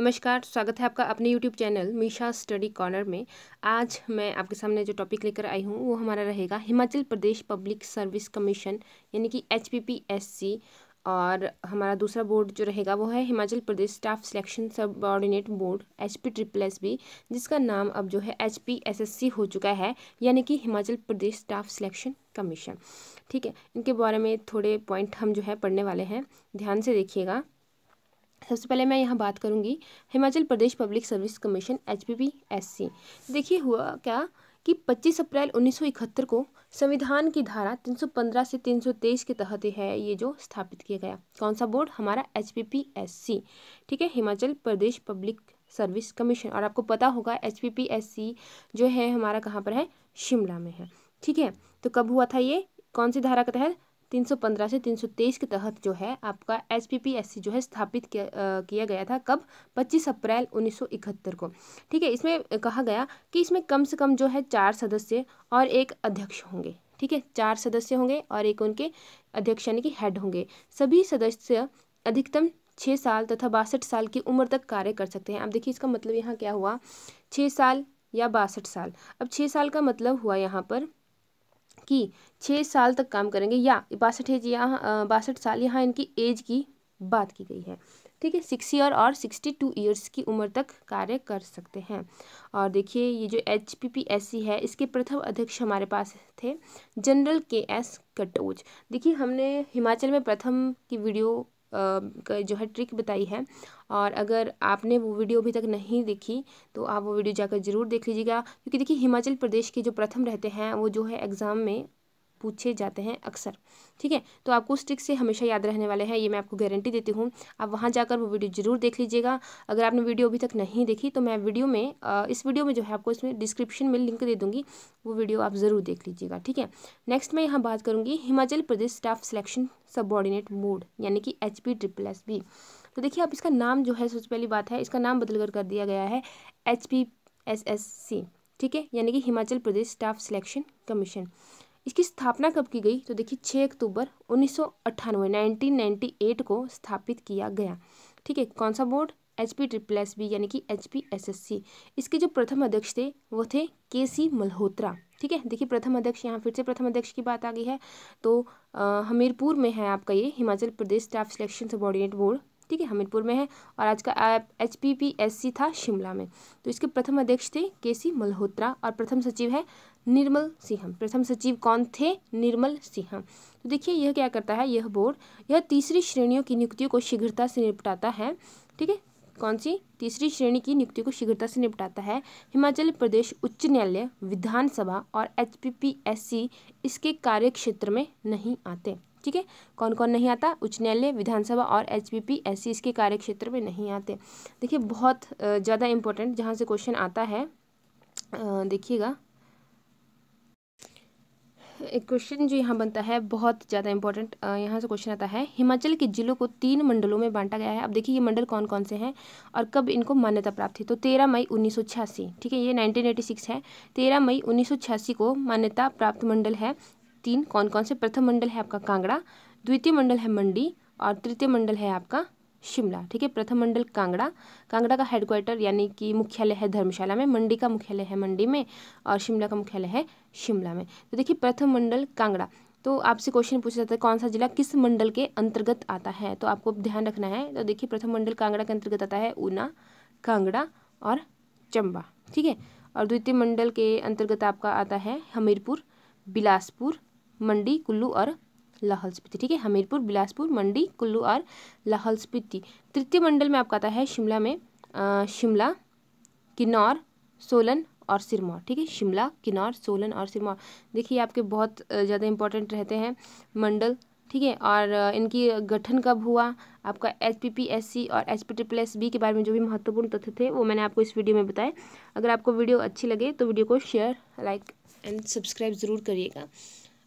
नमस्कार स्वागत है आपका अपने YouTube channel Misha study corner में आज मैं आपके सामने जो टॉपिक लेकर आई हूँ वो हमारा रहेगा Himachal Pradesh public service commission यानी कि एच और हमारा दूसरा बोर्ड जो रहेगा वो है Himachal Pradesh staff selection subordinate board H P triple S B जिसका नाम अब जो है H P S S C हो चुका है यानी कि Himachal Pradesh staff selection commission ठीक है इनके बारे में थोड़े पॉइंट हम जो है पढ़ने वाले हैं ध्यान से देखिएगा सबसे पहले मैं यहाँ बात करूँगी Himachal Pradesh public service commission H P देखिए हुआ क्या कि 25 अप्रैल 1971 को संविधान की धारा 315 से 323 के तहत है ये जो स्थापित किया गया कौन सा बोर्ड हमारा एच ठीक है Himachal Pradesh public service commission और आपको पता होगा एच जो है हमारा कहाँ पर है शिमला में है ठीक है तो कब हुआ था ये कौन सी धारा के तहत 315 से 323 के तहत जो है आपका एच जो है स्थापित किया, किया गया था कब 25 अप्रैल 1971 को ठीक है इसमें कहा गया कि इसमें कम से कम जो है चार सदस्य और एक अध्यक्ष होंगे ठीक है चार सदस्य होंगे और एक उनके अध्यक्ष यानी कि हेड होंगे सभी सदस्य अधिकतम छः साल तथा बासठ साल की उम्र तक कार्य कर सकते हैं आप देखिए इसका मतलब यहाँ क्या हुआ छः साल या बासठ साल अब छः साल का मतलब हुआ यहाँ पर की छः साल तक काम करेंगे या बासठ एज यहाँ बासठ साल यहाँ इनकी एज की बात की गई है ठीक है सिक्स ईयर और सिक्सटी टू ईयर्स की उम्र तक कार्य कर सकते हैं और देखिए ये जो H P P S C है इसके प्रथम अध्यक्ष हमारे पास थे जनरल के एस कटोच देखिए हमने हिमाचल में प्रथम की वीडियो जो है ट्रिक बताई है और अगर आपने वो वीडियो अभी तक नहीं देखी तो आप वो वीडियो जाकर ज़रूर देख लीजिएगा क्योंकि देखिए हिमाचल प्रदेश के जो प्रथम रहते हैं वो जो है एग्ज़ाम में पूछे जाते हैं अक्सर ठीक है तो आपको उस ट्रिक से हमेशा याद रहने वाले हैं ये मैं आपको गारंटी देती हूँ आप वहाँ जाकर वो वीडियो जरूर देख लीजिएगा अगर आपने वीडियो अभी तक नहीं देखी तो मैं वीडियो में इस वीडियो में जो है आपको इसमें डिस्क्रिप्शन में लिंक दे दूँगी वो वीडियो आप ज़रूर देख लीजिएगा ठीक है नेक्स्ट मैं यहाँ बात करूँगी Himachal Pradesh staff selection subordinate मोड यानी कि H P triple S B तो देखिए आप इसका नाम जो है सबसे पहली बात है इसका नाम बदल कर कर दिया गया है H P S S C ठीक है यानी कि Himachal Pradesh staff selection commission इसकी स्थापना कब की गई तो देखिए छः अक्टूबर उन्नीस सौ एट को स्थापित किया गया ठीक है कौन सा board H P triple S B यानी कि H P S S C इसके जो प्रथम अध्यक्ष थे वो थे के सी मल्होत्रा ठीक है देखिए प्रथम अध्यक्ष यहाँ फिर से प्रथम अध्यक्ष की बात आ गई है तो आ, हमीरपुर में है आपका ये Himachal Pradesh staff selection subordinate board ठीक है हमीरपुर में है और आज का H P P S C था शिमला में तो इसके प्रथम अध्यक्ष थे के सी मल्होत्रा और प्रथम सचिव है निर्मल सिंह प्रथम सचिव कौन थे निर्मल सिंह तो देखिए यह क्या करता है यह बोर्ड यह तीसरी श्रेणियों की नियुक्तियों को शीघ्रता से निपटाता है ठीक है कौन सी तीसरी श्रेणी की नियुक्ति को शीघ्रता से निपटाता है हिमाचल प्रदेश उच्च न्यायालय विधानसभा और एच इसके कार्य क्षेत्र में नहीं आते ठीक है कौन कौन नहीं आता उच्च न्यायालय विधानसभा और H P P S C इसके कार्यक्षेत्र में नहीं आते देखिए बहुत ज़्यादा इम्पोर्टेंट जहाँ से क्वेश्चन आता है देखिएगा एक क्वेश्चन जो यहाँ बनता है बहुत ज़्यादा इंपॉर्टेंट यहाँ से क्वेश्चन आता है हिमाचल के जिलों को तीन मंडलों में बांटा गया है अब देखिए ये मंडल कौन कौन से हैं और कब इनको मान्यता प्राप्त थी तो तेरह मई उन्नीस ठीक है ये नाइनटीन एटी सिक्स है तेरह मई उन्नीस को मान्यता प्राप्त मंडल है तीन कौन कौन से प्रथम मंडल है आपका कांगड़ा द्वितीय मंडल है मंडी और तृतीय मंडल है आपका शिमला ठीक है प्रथम मंडल कांगड़ा कांगड़ा का हेडक्वार्टर यानी कि मुख्यालय है धर्मशाला में मंडी का मुख्यालय है मंडी में और शिमला का मुख्यालय है शिमला में तो देखिए प्रथम मंडल कांगड़ा तो आपसे क्वेश्चन पूछा जाता है कौन सा जिला किस मंडल के अंतर्गत आता है तो आपको ध्यान रखना है तो देखिए प्रथम मंडल कांगड़ा के अंतर्गत आता है ऊना कांगड़ा और चंबा ठीक है और द्वितीय मंडल के अंतर्गत आपका आता है हमीरपुर बिलासपुर मंडी कुल्लू और लाहौल स्पीति ठीक है हमीरपुर बिलासपुर मंडी कुल्लू और लाहौल स्पीति तृतीय मंडल में आपका आता है शिमला में शिमला किन्नौर सोलन और सिरमौर ठीक है शिमला किन्नौर सोलन और सिरमौर देखिए आपके बहुत ज़्यादा इंपॉर्टेंट रहते हैं मंडल ठीक है और इनकी गठन कब हुआ आपका H P P S C और H P triple plus B के बारे में जो भी महत्वपूर्ण तथ्य थे वो मैंने आपको इस वीडियो में बताए अगर आपको वीडियो अच्छी लगे तो वीडियो को शेयर लाइक एंड सब्सक्राइब ज़रूर करिएगा